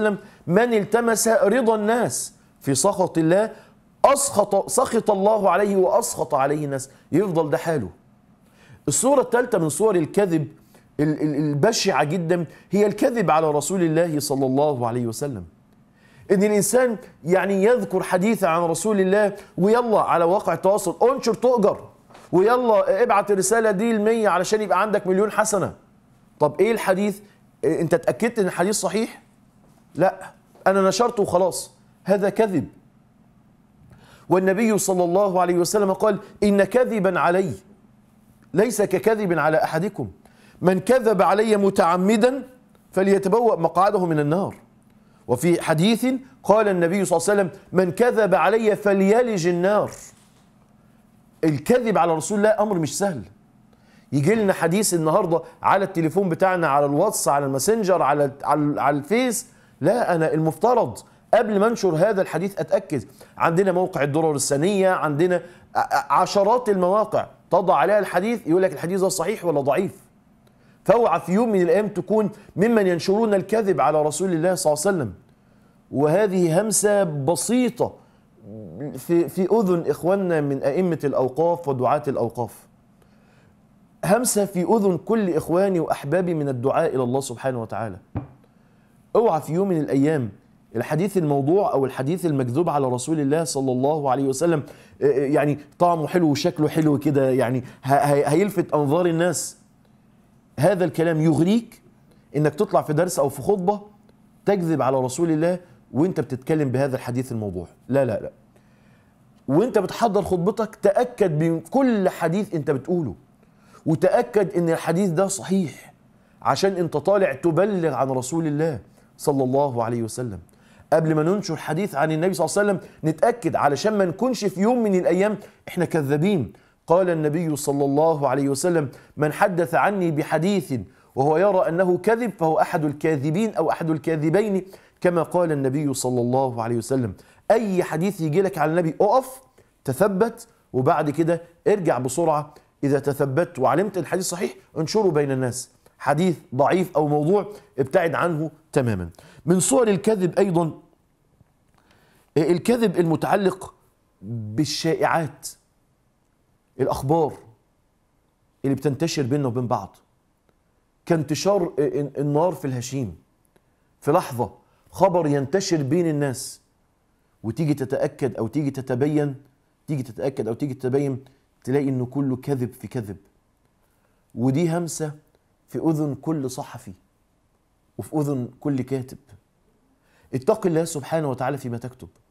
وسلم من التمس رضا الناس في سخط الله أسخط سخط الله عليه وأسخط عليه الناس يفضل ده حاله الصورة الثالثة من صور الكذب البشعة جدا هي الكذب على رسول الله صلى الله عليه وسلم ان الانسان يعني يذكر حديث عن رسول الله ويلا على واقع التواصل انشر تؤجر ويلا ابعت الرسالة دي المية علشان يبقى عندك مليون حسنة طب ايه الحديث انت اتأكدت ان الحديث صحيح لا أنا نشرته وخلاص هذا كذب والنبي صلى الله عليه وسلم قال إن كذبا علي ليس ككذب على أحدكم من كذب علي متعمدا فليتبوأ مقعده من النار وفي حديث قال النبي صلى الله عليه وسلم من كذب علي فليلج النار الكذب على رسول الله أمر مش سهل يجي لنا حديث النهارده على التليفون بتاعنا على الواتس على الماسنجر على على الفيس لا أنا المفترض قبل ما انشر هذا الحديث اتاكد عندنا موقع الدرر السنيه عندنا عشرات المواقع تضع عليها الحديث يقول لك الحديث ده صحيح ولا ضعيف فاوعى في يوم من الايام تكون ممن ينشرون الكذب على رسول الله صلى الله عليه وسلم وهذه همسه بسيطه في في اذن اخواننا من ائمه الاوقاف ودعاه الاوقاف همسه في اذن كل اخواني واحبابي من الدعاء الى الله سبحانه وتعالى اوعى في يوم من الايام الحديث الموضوع او الحديث المكذوب على رسول الله صلى الله عليه وسلم آه، آه، يعني طعمه حلو وشكله حلو كده يعني هيلفت انظار الناس هذا الكلام يغريك انك تطلع في درس او في خطبه تكذب على رسول الله وانت بتتكلم بهذا الحديث الموضوع لا لا لا وانت بتحضر خطبتك تاكد من كل حديث انت بتقوله وتاكد ان الحديث ده صحيح عشان انت طالع تبلغ عن رسول الله صلى الله عليه وسلم قبل ما ننشر حديث عن النبي صلى الله عليه وسلم نتأكد علشان ما نكونش في يوم من الأيام إحنا كذابين قال النبي صلى الله عليه وسلم من حدث عني بحديث وهو يرى أنه كذب فهو أحد الكاذبين أو أحد الكاذبين كما قال النبي صلى الله عليه وسلم أي حديث يجي لك على النبي أقف تثبت وبعد كده ارجع بسرعة إذا تثبت وعلمت الحديث صحيح انشره بين الناس حديث ضعيف أو موضوع ابتعد عنه تماما من صور الكذب أيضا الكذب المتعلق بالشائعات الأخبار اللي بتنتشر بيننا وبين بعض كانتشار النار في الهشيم في لحظة خبر ينتشر بين الناس وتيجي تتأكد أو تيجي تتبين تيجي تتأكد أو تيجي تتبين تلاقي إنه كله كذب في كذب ودي همسة في أذن كل صحفي وفي أذن كل كاتب اتق الله سبحانه وتعالى فيما تكتب